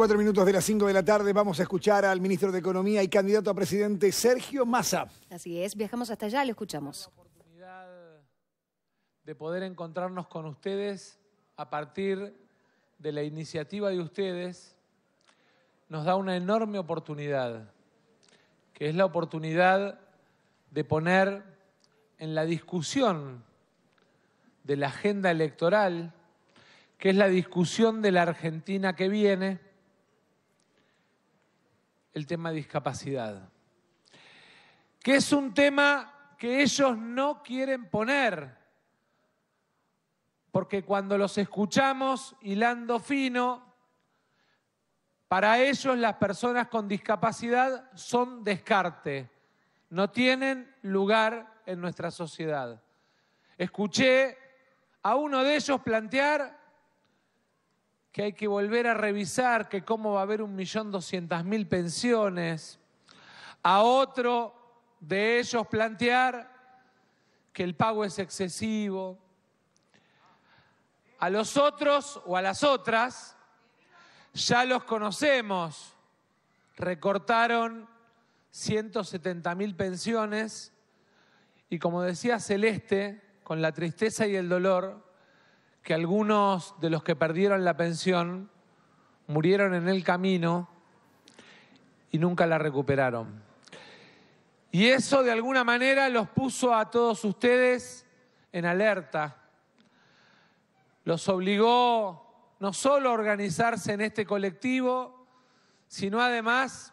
Cuatro minutos de las cinco de la tarde vamos a escuchar al ministro de Economía y candidato a presidente Sergio Massa. Así es, viajamos hasta allá, lo escuchamos. La oportunidad de poder encontrarnos con ustedes a partir de la iniciativa de ustedes nos da una enorme oportunidad, que es la oportunidad de poner en la discusión de la agenda electoral, que es la discusión de la Argentina que viene, el tema de discapacidad, que es un tema que ellos no quieren poner, porque cuando los escuchamos hilando fino, para ellos las personas con discapacidad son descarte, no tienen lugar en nuestra sociedad. Escuché a uno de ellos plantear que hay que volver a revisar que cómo va a haber un millón doscientas mil pensiones, a otro de ellos plantear que el pago es excesivo, a los otros o a las otras ya los conocemos, recortaron 170.000 mil pensiones y como decía Celeste, con la tristeza y el dolor, que algunos de los que perdieron la pensión murieron en el camino y nunca la recuperaron. Y eso de alguna manera los puso a todos ustedes en alerta, los obligó no solo a organizarse en este colectivo, sino además,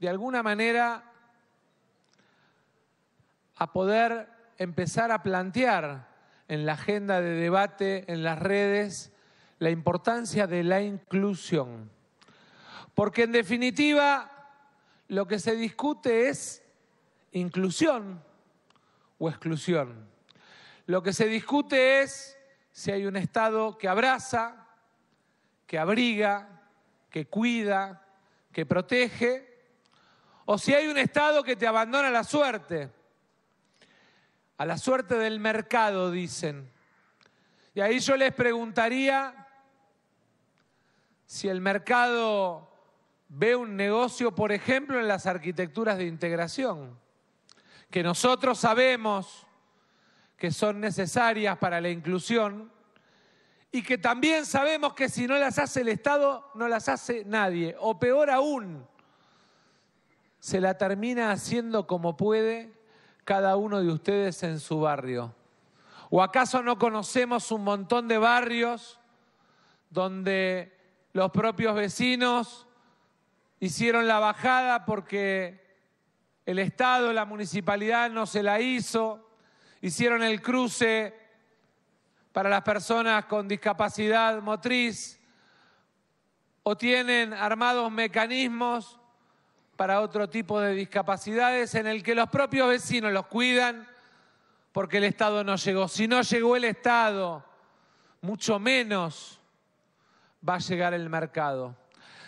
de alguna manera, a poder empezar a plantear en la agenda de debate, en las redes, la importancia de la inclusión. Porque en definitiva lo que se discute es inclusión o exclusión. Lo que se discute es si hay un Estado que abraza, que abriga, que cuida, que protege, o si hay un Estado que te abandona la suerte a la suerte del mercado, dicen. Y ahí yo les preguntaría si el mercado ve un negocio, por ejemplo, en las arquitecturas de integración, que nosotros sabemos que son necesarias para la inclusión y que también sabemos que si no las hace el Estado, no las hace nadie, o peor aún, se la termina haciendo como puede cada uno de ustedes en su barrio? ¿O acaso no conocemos un montón de barrios donde los propios vecinos hicieron la bajada porque el Estado, la municipalidad no se la hizo, hicieron el cruce para las personas con discapacidad motriz o tienen armados mecanismos para otro tipo de discapacidades en el que los propios vecinos los cuidan porque el Estado no llegó. Si no llegó el Estado, mucho menos va a llegar el mercado.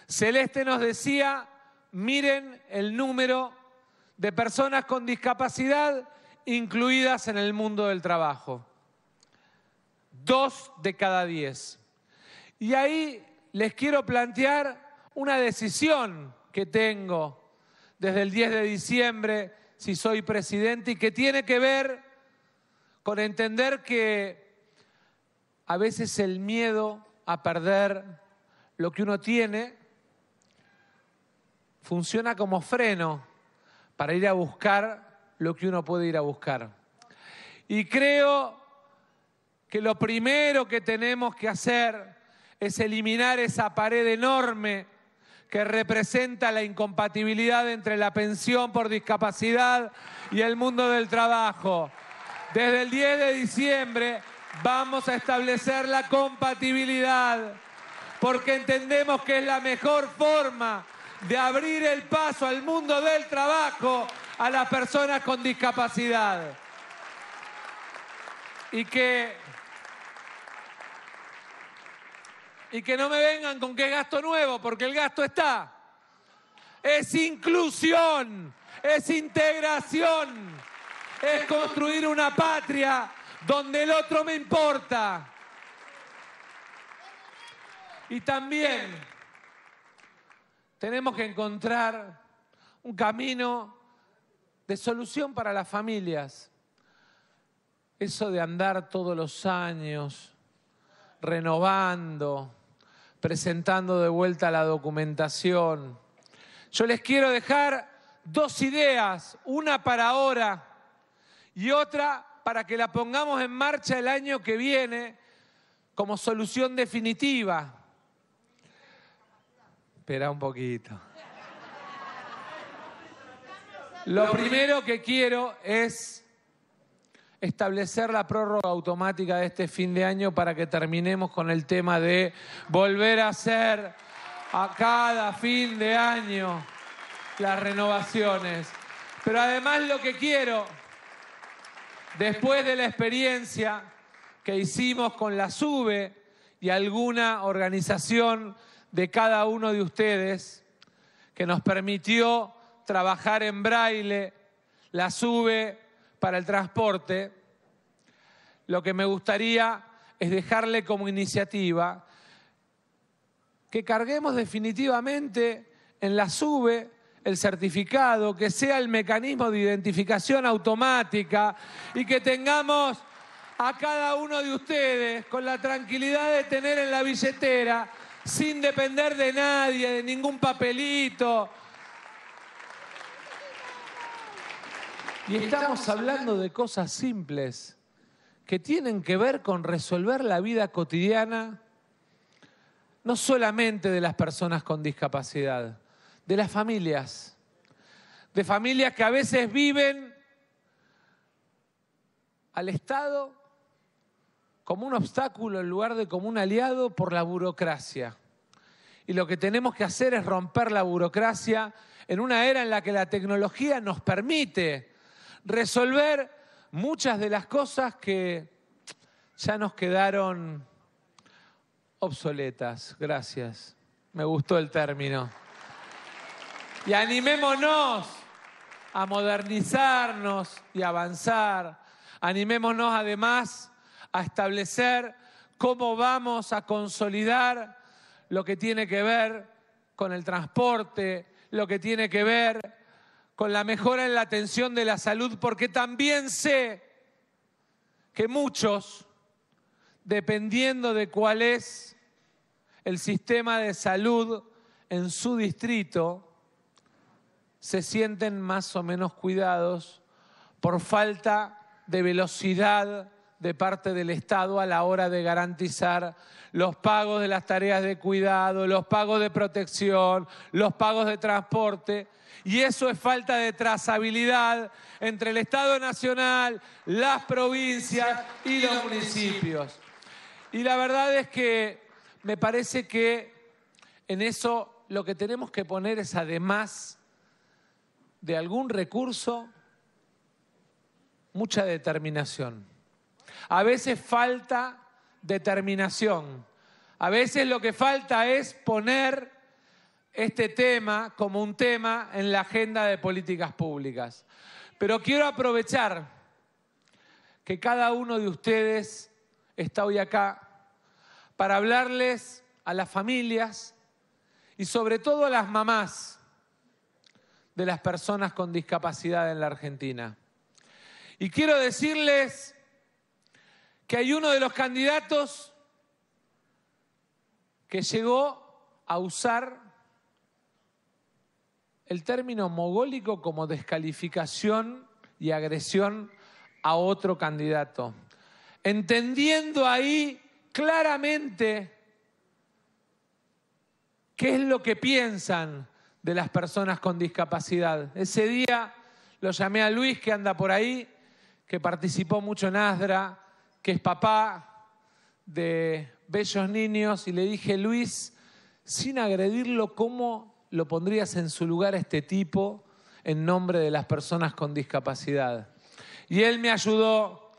Celeste nos decía, miren el número de personas con discapacidad incluidas en el mundo del trabajo. Dos de cada diez. Y ahí les quiero plantear una decisión que tengo desde el 10 de diciembre si soy presidente y que tiene que ver con entender que a veces el miedo a perder lo que uno tiene funciona como freno para ir a buscar lo que uno puede ir a buscar. Y creo que lo primero que tenemos que hacer es eliminar esa pared enorme que representa la incompatibilidad entre la pensión por discapacidad y el mundo del trabajo. Desde el 10 de diciembre vamos a establecer la compatibilidad porque entendemos que es la mejor forma de abrir el paso al mundo del trabajo a las personas con discapacidad. Y que Y que no me vengan con qué gasto nuevo, porque el gasto está. Es inclusión, es integración, es construir una patria donde el otro me importa. Y también tenemos que encontrar un camino de solución para las familias. Eso de andar todos los años renovando, presentando de vuelta la documentación. Yo les quiero dejar dos ideas, una para ahora y otra para que la pongamos en marcha el año que viene como solución definitiva. Espera un poquito. Lo primero que quiero es establecer la prórroga automática de este fin de año para que terminemos con el tema de volver a hacer a cada fin de año las renovaciones. Pero además lo que quiero, después de la experiencia que hicimos con la SUBE y alguna organización de cada uno de ustedes, que nos permitió trabajar en braille, la SUBE para el transporte, lo que me gustaría es dejarle como iniciativa que carguemos definitivamente en la SUBE el certificado, que sea el mecanismo de identificación automática y que tengamos a cada uno de ustedes con la tranquilidad de tener en la billetera, sin depender de nadie, de ningún papelito, Y estamos hablando de cosas simples que tienen que ver con resolver la vida cotidiana, no solamente de las personas con discapacidad, de las familias, de familias que a veces viven al Estado como un obstáculo en lugar de como un aliado por la burocracia. Y lo que tenemos que hacer es romper la burocracia en una era en la que la tecnología nos permite resolver muchas de las cosas que ya nos quedaron obsoletas. Gracias. Me gustó el término. Y animémonos a modernizarnos y avanzar. Animémonos además a establecer cómo vamos a consolidar lo que tiene que ver con el transporte, lo que tiene que ver con la mejora en la atención de la salud, porque también sé que muchos, dependiendo de cuál es el sistema de salud en su distrito, se sienten más o menos cuidados por falta de velocidad de parte del Estado a la hora de garantizar los pagos de las tareas de cuidado, los pagos de protección, los pagos de transporte. Y eso es falta de trazabilidad entre el Estado Nacional, las provincias y los municipios. Y la verdad es que me parece que en eso lo que tenemos que poner es además de algún recurso, mucha determinación. A veces falta determinación. A veces lo que falta es poner este tema como un tema en la agenda de políticas públicas. Pero quiero aprovechar que cada uno de ustedes está hoy acá para hablarles a las familias y sobre todo a las mamás de las personas con discapacidad en la Argentina. Y quiero decirles que hay uno de los candidatos que llegó a usar el término mogólico como descalificación y agresión a otro candidato, entendiendo ahí claramente qué es lo que piensan de las personas con discapacidad. Ese día lo llamé a Luis, que anda por ahí, que participó mucho en ASDRA, que es papá de bellos niños, y le dije, Luis, sin agredirlo, ¿cómo lo pondrías en su lugar este tipo en nombre de las personas con discapacidad? Y él me ayudó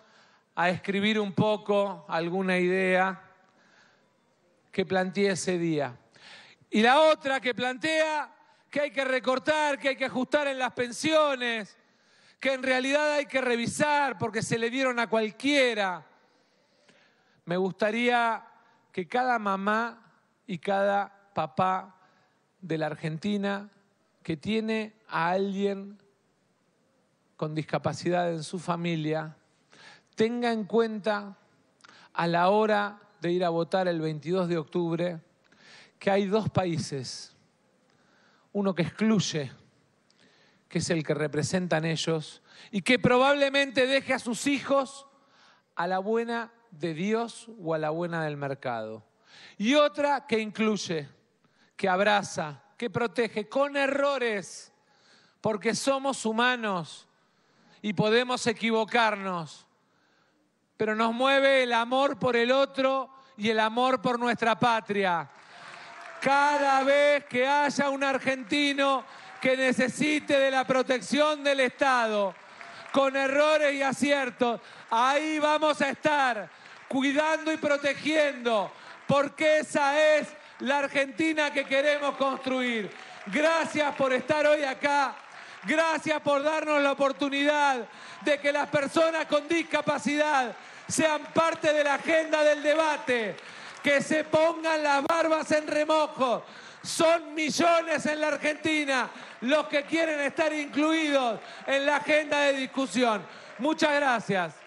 a escribir un poco alguna idea que planteé ese día. Y la otra que plantea que hay que recortar, que hay que ajustar en las pensiones, que en realidad hay que revisar porque se le dieron a cualquiera me gustaría que cada mamá y cada papá de la Argentina que tiene a alguien con discapacidad en su familia tenga en cuenta a la hora de ir a votar el 22 de octubre que hay dos países, uno que excluye, que es el que representan ellos, y que probablemente deje a sus hijos a la buena de Dios o a la buena del mercado. Y otra que incluye, que abraza, que protege con errores, porque somos humanos y podemos equivocarnos. Pero nos mueve el amor por el otro y el amor por nuestra patria. Cada vez que haya un argentino que necesite de la protección del Estado, con errores y aciertos, ahí vamos a estar cuidando y protegiendo, porque esa es la Argentina que queremos construir. Gracias por estar hoy acá. Gracias por darnos la oportunidad de que las personas con discapacidad sean parte de la agenda del debate, que se pongan las barbas en remojo, son millones en la Argentina los que quieren estar incluidos en la agenda de discusión. Muchas gracias.